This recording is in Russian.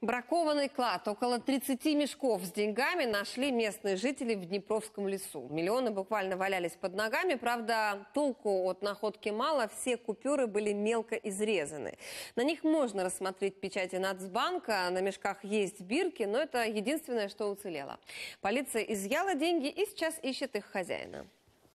Бракованный клад, около 30 мешков с деньгами нашли местные жители в Днепровском лесу. Миллионы буквально валялись под ногами, правда, толку от находки мало, все купюры были мелко изрезаны. На них можно рассмотреть печати Нацбанка, на мешках есть бирки, но это единственное, что уцелело. Полиция изъяла деньги и сейчас ищет их хозяина.